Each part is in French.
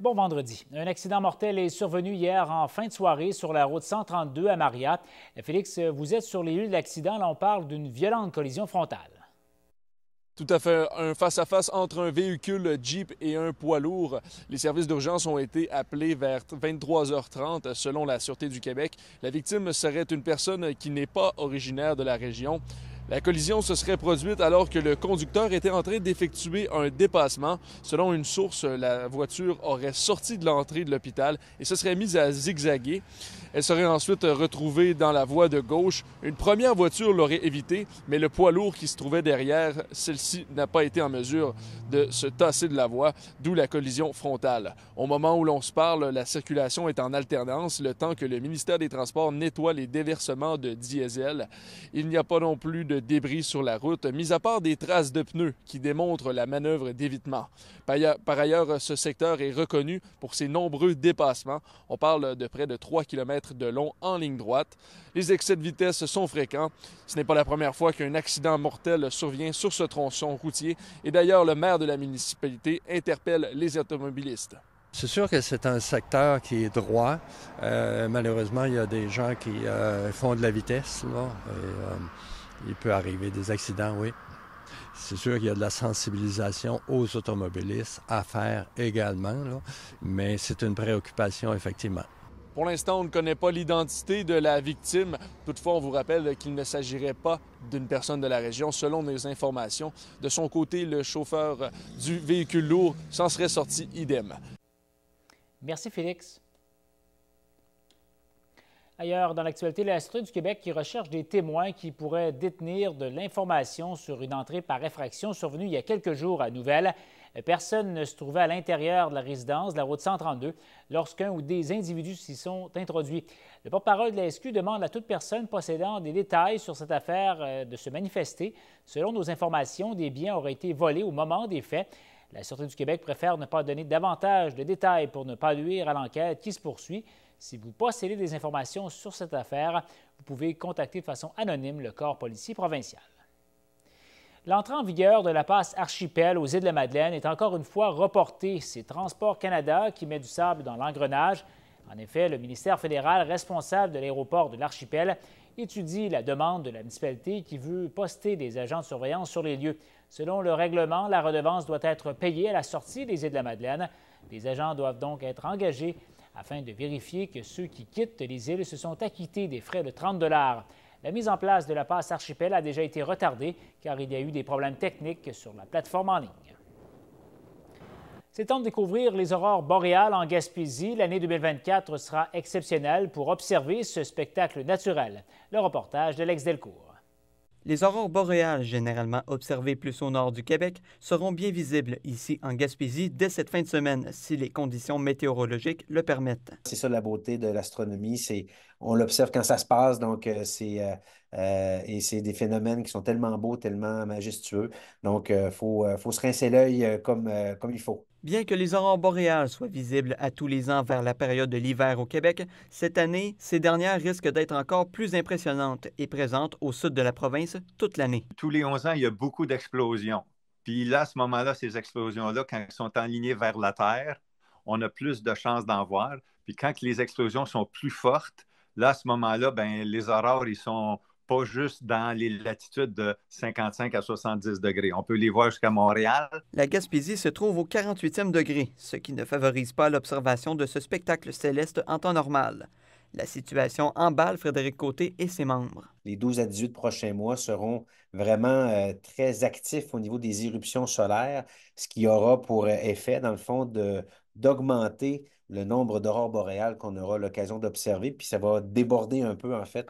Bon vendredi. Un accident mortel est survenu hier en fin de soirée sur la route 132 à Maria. Félix, vous êtes sur les lieux de l'accident. Là, on parle d'une violente collision frontale. Tout à fait un face-à-face -face entre un véhicule Jeep et un poids lourd. Les services d'urgence ont été appelés vers 23h30 selon la Sûreté du Québec. La victime serait une personne qui n'est pas originaire de la région. La collision se serait produite alors que le conducteur était en train d'effectuer un dépassement. Selon une source, la voiture aurait sorti de l'entrée de l'hôpital et se serait mise à zigzaguer. Elle serait ensuite retrouvée dans la voie de gauche. Une première voiture l'aurait évitée, mais le poids lourd qui se trouvait derrière, celle-ci n'a pas été en mesure de se tasser de la voie, d'où la collision frontale. Au moment où l'on se parle, la circulation est en alternance, le temps que le ministère des Transports nettoie les déversements de diesel. Il n'y a pas non plus de débris sur la route, mis à part des traces de pneus qui démontrent la manœuvre d'évitement. Par ailleurs, ce secteur est reconnu pour ses nombreux dépassements. On parle de près de 3 km de long en ligne droite. Les excès de vitesse sont fréquents. Ce n'est pas la première fois qu'un accident mortel survient sur ce tronçon routier et d'ailleurs le maire de la municipalité interpelle les automobilistes. C'est sûr que c'est un secteur qui est droit. Euh, malheureusement, il y a des gens qui euh, font de la vitesse. Euh, il peut arriver des accidents, oui. C'est sûr qu'il y a de la sensibilisation aux automobilistes à faire également, mais c'est une préoccupation, effectivement. Pour l'instant, on ne connaît pas l'identité de la victime. Toutefois, on vous rappelle qu'il ne s'agirait pas d'une personne de la région, selon nos informations. De son côté, le chauffeur du véhicule lourd s'en serait sorti idem. Merci, Félix. Ailleurs, dans l'actualité, la Sûreté du Québec qui recherche des témoins qui pourraient détenir de l'information sur une entrée par effraction survenue il y a quelques jours à Nouvelle. Euh, personne ne se trouvait à l'intérieur de la résidence de la route 132 lorsqu'un ou des individus s'y sont introduits. Le porte-parole de la SQ demande à toute personne possédant des détails sur cette affaire euh, de se manifester. Selon nos informations, des biens auraient été volés au moment des faits. La Sûreté du Québec préfère ne pas donner davantage de détails pour ne pas nuire à l'enquête qui se poursuit. Si vous possédez des informations sur cette affaire, vous pouvez contacter de façon anonyme le corps policier provincial. L'entrée en vigueur de la passe archipel aux îles de la Madeleine est encore une fois reportée. C'est Transports Canada qui met du sable dans l'engrenage. En effet, le ministère fédéral responsable de l'aéroport de l'archipel étudie la demande de la municipalité qui veut poster des agents de surveillance sur les lieux. Selon le règlement, la redevance doit être payée à la sortie des îles de la Madeleine. Les agents doivent donc être engagés afin de vérifier que ceux qui quittent les îles se sont acquittés des frais de 30 la mise en place de la passe archipel a déjà été retardée car il y a eu des problèmes techniques sur la plateforme en ligne. C'est temps de découvrir les aurores boréales en Gaspésie. L'année 2024 sera exceptionnelle pour observer ce spectacle naturel. Le reportage de Lex Delcourt. Les aurores boréales, généralement observées plus au nord du Québec, seront bien visibles ici en Gaspésie dès cette fin de semaine, si les conditions météorologiques le permettent. C'est ça la beauté de l'astronomie, c'est on l'observe quand ça se passe, donc euh, c'est euh, euh, et c'est des phénomènes qui sont tellement beaux, tellement majestueux, donc faut, faut se rincer l'œil comme, comme il faut. Bien que les aurores boréales soient visibles à tous les ans vers la période de l'hiver au Québec, cette année, ces dernières risquent d'être encore plus impressionnantes et présentes au sud de la province toute l'année. Tous les 11 ans, il y a beaucoup d'explosions. Puis là, à ce moment-là, ces explosions-là, quand elles sont alignées vers la Terre, on a plus de chances d'en voir. Puis quand les explosions sont plus fortes, là, à ce moment-là, ben, les aurores, ils sont pas juste dans les latitudes de 55 à 70 degrés. On peut les voir jusqu'à Montréal. La Gaspésie se trouve au 48e degré, ce qui ne favorise pas l'observation de ce spectacle céleste en temps normal. La situation emballe Frédéric Côté et ses membres. Les 12 à 18 prochains mois seront vraiment euh, très actifs au niveau des éruptions solaires, ce qui aura pour effet, dans le fond, d'augmenter le nombre d'aurores boréales qu'on aura l'occasion d'observer, puis ça va déborder un peu, en fait,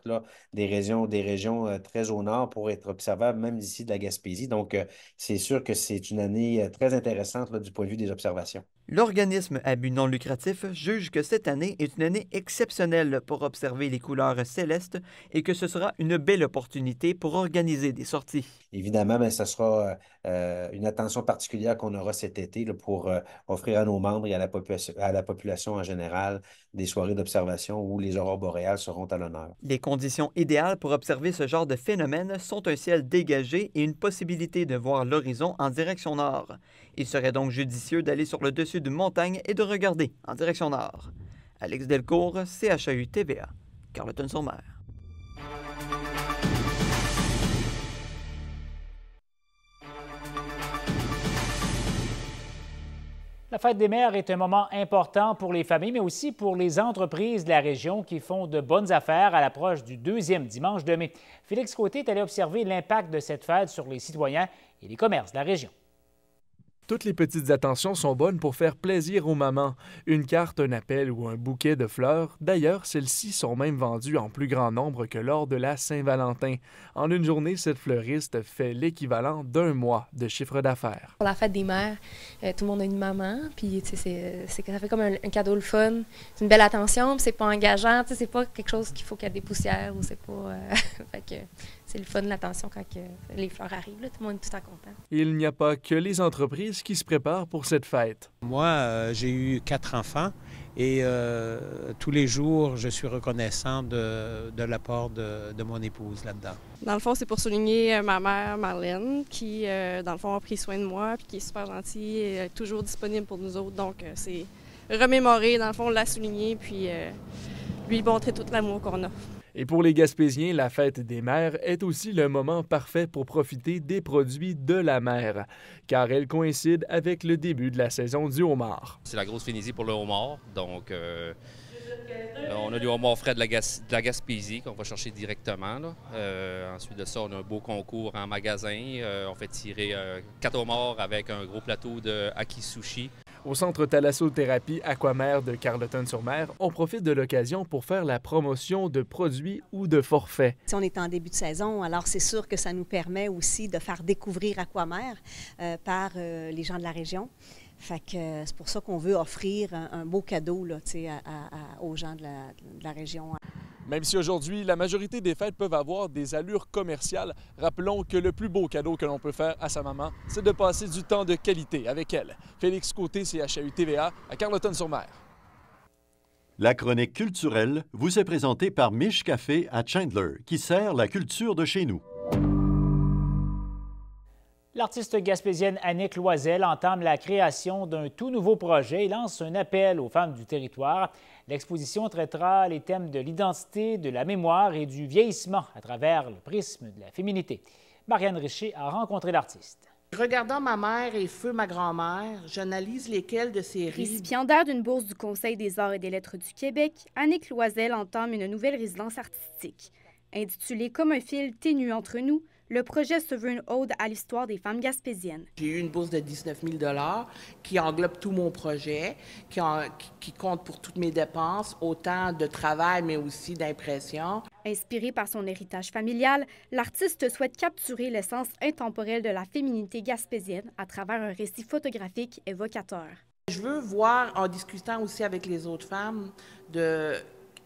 des régions, des régions euh, très au nord pour être observable, même d'ici de la Gaspésie. Donc, euh, c'est sûr que c'est une année euh, très intéressante du point de vue des observations. L'organisme à but non lucratif juge que cette année est une année exceptionnelle pour observer les couleurs célestes et que ce sera une belle opportunité pour organiser des sorties. Évidemment, mais ben, ce sera euh, une attention particulière qu'on aura cet été pour euh, offrir à nos membres et à la, à la population en général des soirées d'observation où les aurores boréales seront à l'honneur. Les conditions idéales pour observer ce genre de phénomène sont un ciel dégagé et une possibilité de voir l'horizon en direction nord. Il serait donc judicieux d'aller sur le dessus de montagne et de regarder en direction nord. Alex Delcourt, CHAU TVA, Carleton-sur-Mer. La fête des mères est un moment important pour les familles, mais aussi pour les entreprises de la région qui font de bonnes affaires à l'approche du deuxième dimanche de mai. Félix Côté est allé observer l'impact de cette fête sur les citoyens et les commerces de la région. Toutes les petites attentions sont bonnes pour faire plaisir aux mamans. Une carte, un appel ou un bouquet de fleurs. D'ailleurs, celles-ci sont même vendues en plus grand nombre que lors de la Saint-Valentin. En une journée, cette fleuriste fait l'équivalent d'un mois de chiffre d'affaires. Pour la fête des mères, euh, tout le monde a une maman, puis euh, ça fait comme un, cadeau le fun. C'est une belle attention, puis c'est pas engageant, c'est pas quelque chose qu'il faut qu'il y ait des poussières ou c'est pas. Euh, que c'est le fun, l'attention quand les fleurs arrivent, tout le monde est tout le content. Il n'y a pas que les entreprises qui se prépare pour cette fête. Moi, euh, j'ai eu quatre enfants et euh, tous les jours, je suis reconnaissant de, l'apport de, mon épouse là-dedans. Dans le fond, c'est pour souligner euh, ma mère Marlène qui, dans le fond, a pris soin de moi puis qui est super gentille et toujours disponible pour nous autres. Donc, c'est remémorer, dans le fond, la souligner puis lui montrer tout l'amour qu'on a. Et pour les Gaspésiens, la fête des mers est aussi le moment parfait pour profiter des produits de la mer, car elle coïncide avec le début de la saison du homard. C'est la grosse finisie pour le homard, donc... Euh, euh, on a du homard frais de la, Gaspésie qu'on va chercher directement. Euh, ensuite de ça, on a un beau concours en magasin. Euh, on fait tirer quatre homards avec un gros plateau de aki sushi. Au centre Thalassothérapie Aquamère de Carleton-sur-Mer, on profite de l'occasion pour faire la promotion de produits ou de forfaits. Si on est en début de saison, alors c'est sûr que ça nous permet aussi de faire découvrir Aquamère par les gens de la région. Euh, c'est pour ça qu'on veut offrir un, beau cadeau là, aux gens de la, région. Hein. Même si aujourd'hui, la majorité des fêtes peuvent avoir des allures commerciales, rappelons que le plus beau cadeau que l'on peut faire à sa maman, c'est de passer du temps de qualité avec elle. Félix Côté, CHAU TVA, à Carleton-sur-Mer. La chronique culturelle vous est présentée par Mich Café à Chandler, qui sert la culture de chez nous. L'artiste gaspésienne Annick Loisel entame la création d'un tout nouveau projet et lance un appel aux femmes du territoire. L'exposition traitera les thèmes de l'identité, de la mémoire et du vieillissement à travers le prisme de la féminité. Marianne Richer a rencontré l'artiste. Regardant ma mère et feu ma grand-mère, j'analyse lesquelles de ces rides... Récipiendaire d'une bourse du Conseil des arts et des lettres du Québec, Annick Loisel entame une nouvelle résidence artistique. Intitulée Comme un fil ténu entre nous, le projet se veut une ode à l'histoire des femmes gaspésiennes. J'ai eu une bourse de 19 000 qui englobe tout mon projet, qui, qui compte pour toutes mes dépenses, autant de travail mais aussi d'impression. Inspiré par son héritage familial, l'artiste souhaite capturer l'essence intemporelle de la féminité gaspésienne à travers un récit photographique évocateur. Je veux voir, en discutant aussi avec les autres femmes, de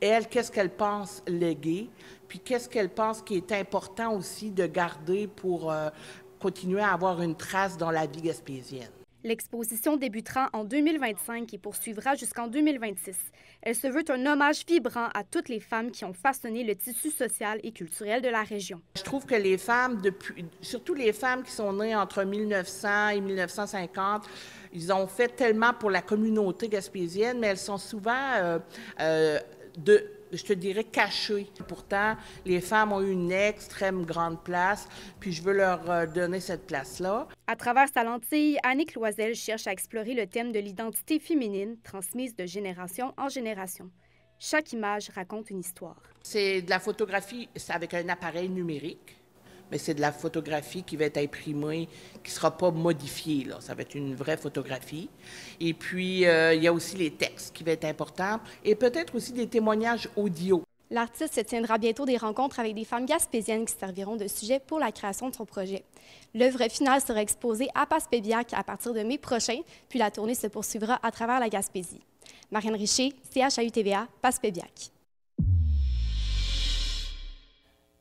elle, qu'est-ce qu'elle pense léguer, puis qu'est-ce qu'elle pense qui est important aussi de garder pour euh, continuer à avoir une trace dans la vie gaspésienne. L'exposition débutera en 2025 et poursuivra jusqu'en 2026. Elle se veut un hommage vibrant à toutes les femmes qui ont façonné le tissu social et culturel de la région. Je trouve que les femmes, depuis, surtout les femmes qui sont nées entre 1900 et 1950, ils ont fait tellement pour la communauté gaspésienne, mais elles sont souvent euh, euh, de je te dirais, caché. Pourtant, les femmes ont eu une extrême grande place, puis je veux leur euh, donner cette place-là. À travers sa lentille, Annick Loisel cherche à explorer le thème de l'identité féminine transmise de génération en génération. Chaque image raconte une histoire. C'est de la photographie avec un appareil numérique mais c'est de la photographie qui va être imprimée, qui ne sera pas modifiée. Là. Ça va être une vraie photographie. Et puis, euh, il y a aussi les textes qui vont être importants et peut-être aussi des témoignages audio. L'artiste se tiendra bientôt des rencontres avec des femmes gaspésiennes qui serviront de sujet pour la création de son projet. L'œuvre finale sera exposée à Passe-Pébiac à partir de mai prochain, puis la tournée se poursuivra à travers la Gaspésie. Marianne Richer, CHAU-TVA, Passe-Pébiac.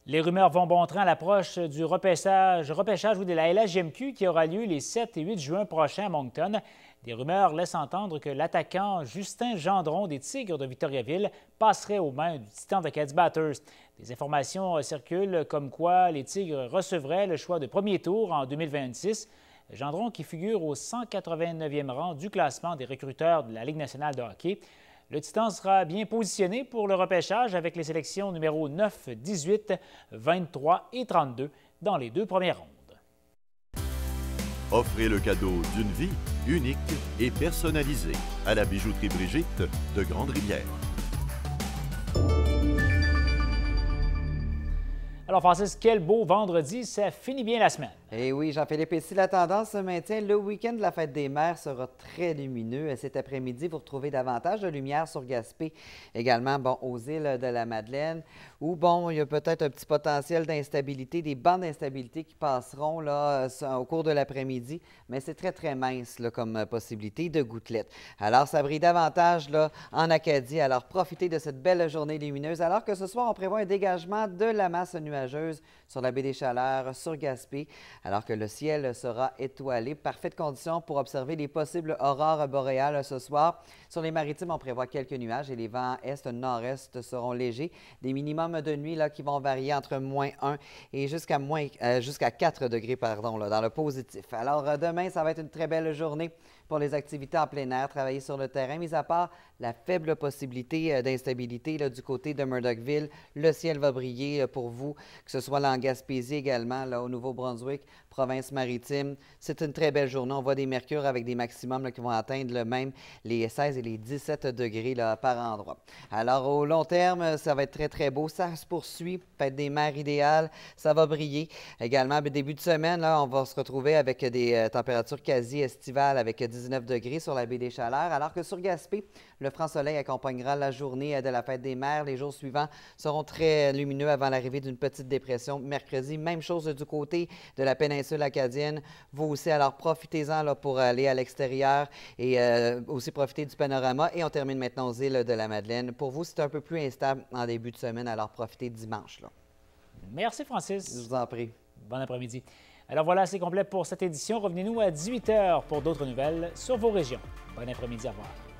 Les rumeurs vont bon train à l'approche du repêchage, ou de la LHGMQ qui aura lieu les 7 et 8 juin prochains à Moncton. Des rumeurs laissent entendre que l'attaquant Justin Gendron des Tigres de Victoriaville passerait aux mains du Titan de Cats Batters. Des informations euh, circulent comme quoi les Tigres recevraient le choix de premier tour en 2026. Gendron qui figure au 189e rang du classement des recruteurs de la Ligue nationale de hockey. Le Titan sera bien positionné pour le repêchage avec les sélections numéro 9, 18, 23 et 32 dans les deux premières rondes. Offrez le cadeau d'une vie unique et personnalisée à la bijouterie Brigitte de Grande-Rivière. Alors, Francis, quel beau vendredi. Ça finit bien la semaine. Eh oui, Jean-Philippe. Et si la tendance se maintient, le week-end de la fête des mères sera très lumineux. Et cet après-midi, vous retrouvez davantage de lumière sur Gaspé, également bon, aux îles de la Madeleine, où bon, il y a peut-être un petit potentiel d'instabilité, des bandes d'instabilité qui passeront là, euh, au cours de l'après-midi. Mais c'est très, très mince comme euh, possibilité de gouttelettes. Alors, ça brille davantage là, en Acadie. Alors, profitez de cette belle journée lumineuse. Alors que ce soir, on prévoit un dégagement de la masse nuageuse sur la baie des Chaleurs, sur Gaspé, alors que le ciel sera étoilé. Parfaite condition pour observer les possibles aurores boréales ce soir. Sur les maritimes, on prévoit quelques nuages et les vents est-nord-est seront légers. Des minimums de nuit là, qui vont varier entre moins 1 et jusqu'à euh, jusqu'à 4 degrés pardon, là, dans le positif. Alors euh, demain, ça va être une très belle journée pour les activités en plein air, travailler sur le terrain, mis à part la faible possibilité euh, d'instabilité du côté de Murdochville. Le ciel va briller pour vous que ce soit là en Gaspésie également, là, au Nouveau-Brunswick, Province-Maritime. C'est une très belle journée. On voit des mercures avec des maximums qui vont atteindre le même les 16 et les 17 degrés là, par endroit. Alors, au long terme, ça va être très, très beau. Ça se poursuit. Fête des mers idéales. Ça va briller. Également, début de semaine, là, on va se retrouver avec des euh, températures quasi estivales avec 19 degrés sur la baie des Chaleurs, alors que sur Gaspé, le franc soleil accompagnera la journée de la fête des mers. Les jours suivants seront très lumineux avant l'arrivée d'une petite dépression mercredi. Même chose du côté de la péninsule acadienne. Vous aussi, alors profitez-en pour aller à l'extérieur et euh, aussi profiter du panorama. Et on termine maintenant aux îles de la Madeleine. Pour vous, c'est un peu plus instable en début de semaine, alors profitez dimanche. Merci, Francis. Je vous en prie. Bon après-midi. Alors voilà, c'est complet pour cette édition. Revenez-nous à 18h pour d'autres nouvelles sur vos régions. Bon après-midi, à revoir.